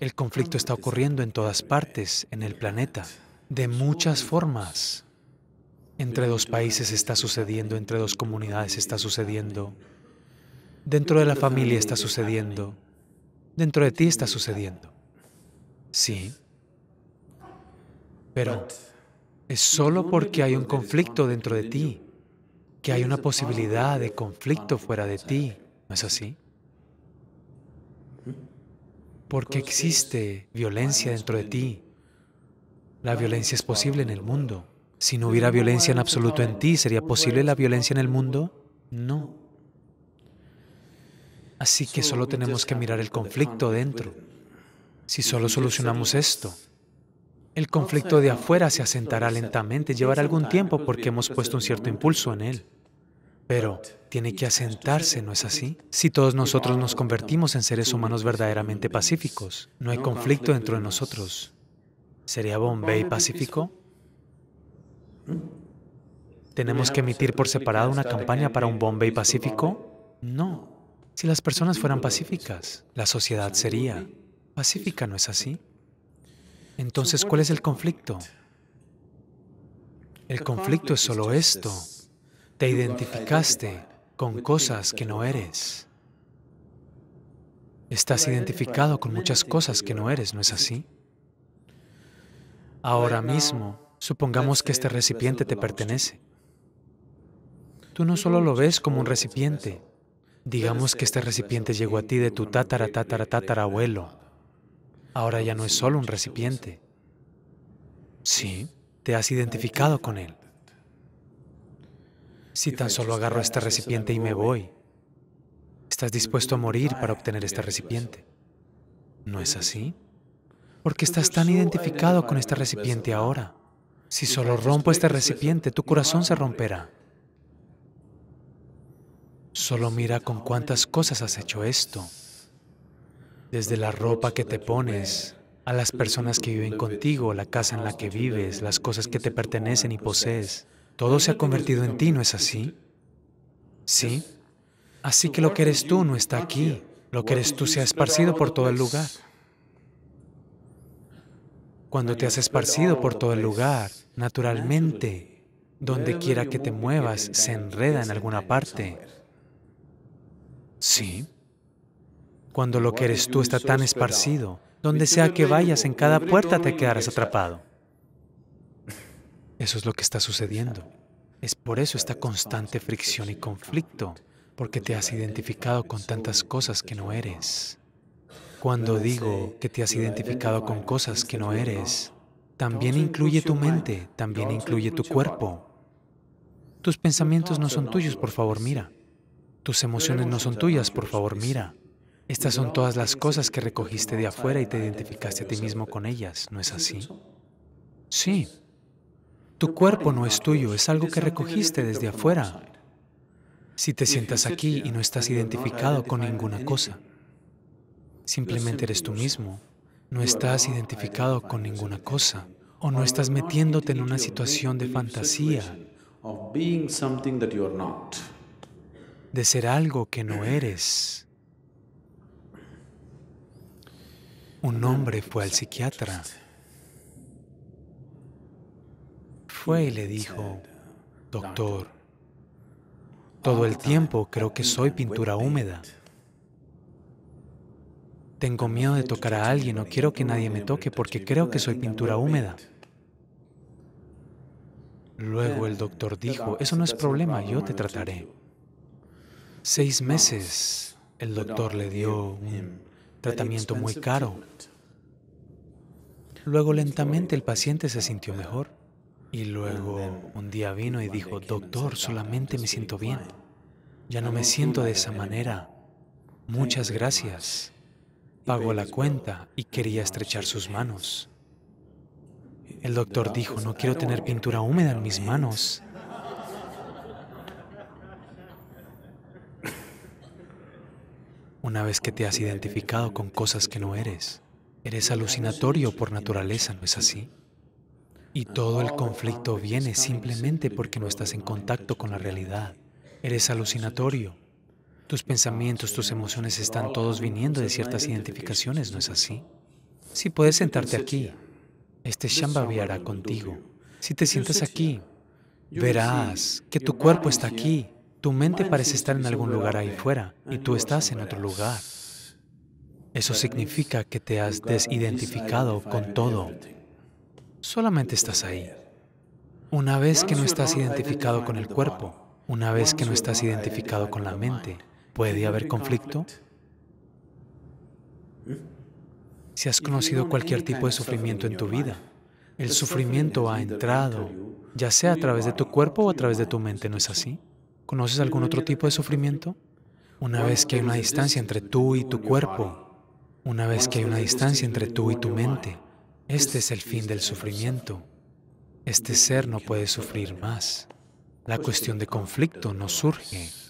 El conflicto está ocurriendo en todas partes, en el planeta, de muchas formas. Entre dos países está sucediendo, entre dos comunidades está sucediendo, dentro de la familia está sucediendo, dentro de ti está sucediendo. Sí, pero es solo porque hay un conflicto dentro de ti, que hay una posibilidad de conflicto fuera de ti, ¿no es así? porque existe violencia dentro de ti. La violencia es posible en el mundo. Si no hubiera violencia en absoluto en ti, ¿sería posible la violencia en el mundo? No. Así que solo tenemos que mirar el conflicto dentro. Si solo solucionamos esto, el conflicto de afuera se asentará lentamente, llevará algún tiempo porque hemos puesto un cierto impulso en él. Pero tiene que asentarse, ¿no es así? Si todos nosotros nos convertimos en seres humanos verdaderamente pacíficos, no hay conflicto dentro de nosotros. ¿Sería Bombay pacífico? ¿Tenemos que emitir por separado una campaña para un Bombay pacífico? No. Si las personas fueran pacíficas, la sociedad sería pacífica, ¿no es así? Entonces, ¿cuál es el conflicto? El conflicto es solo esto, te identificaste con cosas que no eres. Estás identificado con muchas cosas que no eres, ¿no es así? Ahora mismo, supongamos que este recipiente te pertenece. Tú no solo lo ves como un recipiente. Digamos que este recipiente llegó a ti de tu tatara tatara tatara abuelo. Ahora ya no es solo un recipiente. Sí, te has identificado con él. Si tan solo agarro este recipiente y me voy, estás dispuesto a morir para obtener este recipiente. ¿No es así? Porque estás tan identificado con este recipiente ahora. Si solo rompo este recipiente, tu corazón se romperá. Solo mira con cuántas cosas has hecho esto. Desde la ropa que te pones, a las personas que viven contigo, la casa en la que vives, las cosas que te pertenecen y posees. Todo se ha convertido en ti, ¿no es así? Sí. Así que lo que eres tú no está aquí. Lo que eres tú se ha esparcido por todo el lugar. Cuando te has esparcido por todo el lugar, naturalmente, donde quiera que te muevas, se enreda en alguna parte. Sí. Cuando lo que eres tú está tan esparcido, donde sea que vayas, en cada puerta te quedarás atrapado. Eso es lo que está sucediendo. Es por eso esta constante fricción y conflicto, porque te has identificado con tantas cosas que no eres. Cuando digo que te has identificado con cosas que no eres, también incluye tu mente, también incluye tu cuerpo. Tus pensamientos no son tuyos, por favor, mira. Tus emociones no son tuyas, por favor, mira. Estas son todas las cosas que recogiste de afuera y te identificaste a ti mismo con ellas, ¿no es así? Sí, tu cuerpo no es tuyo, es algo que recogiste desde afuera. Si te sientas aquí y no estás identificado con ninguna cosa, simplemente eres tú mismo, no estás identificado con ninguna cosa, o no estás metiéndote en una situación de fantasía, de ser algo que no eres. Un hombre fue al psiquiatra. fue y le dijo, Doctor, todo el tiempo creo que soy pintura húmeda. Tengo miedo de tocar a alguien, no quiero que nadie me toque porque creo que soy pintura húmeda. Luego el doctor dijo, eso no es problema, yo te trataré. Seis meses, el doctor le dio un tratamiento muy caro. Luego lentamente el paciente se sintió mejor. Y luego un día vino y dijo, doctor, solamente me siento bien. Ya no me siento de esa manera. Muchas gracias. Pagó la cuenta y quería estrechar sus manos. El doctor dijo, no quiero tener pintura húmeda en mis manos. Una vez que te has identificado con cosas que no eres, eres alucinatorio por naturaleza, ¿no es así? Y todo el conflicto viene simplemente porque no estás en contacto con la realidad. Eres ah, alucinatorio. Tus pensamientos, tus emociones están todos viniendo de ciertas identificaciones, ¿no es así? Si puedes sentarte aquí, este Shambhavi hará contigo. Si te sientas aquí, verás que tu cuerpo está aquí, tu mente parece estar en algún lugar ahí fuera y tú estás en otro lugar. Eso significa que te has desidentificado con todo solamente estás ahí. Una vez que no estás identificado con el cuerpo, una vez que no estás identificado con la mente, ¿puede haber conflicto? Si has conocido cualquier tipo de sufrimiento en tu vida, el sufrimiento ha entrado, ya sea a través de tu cuerpo o a través de tu mente, ¿no es así? ¿Conoces algún otro tipo de sufrimiento? Una vez que hay una distancia entre tú y tu cuerpo, una vez que hay una distancia entre tú y tu mente, este es el fin del sufrimiento. Este ser no puede sufrir más. La cuestión de conflicto no surge.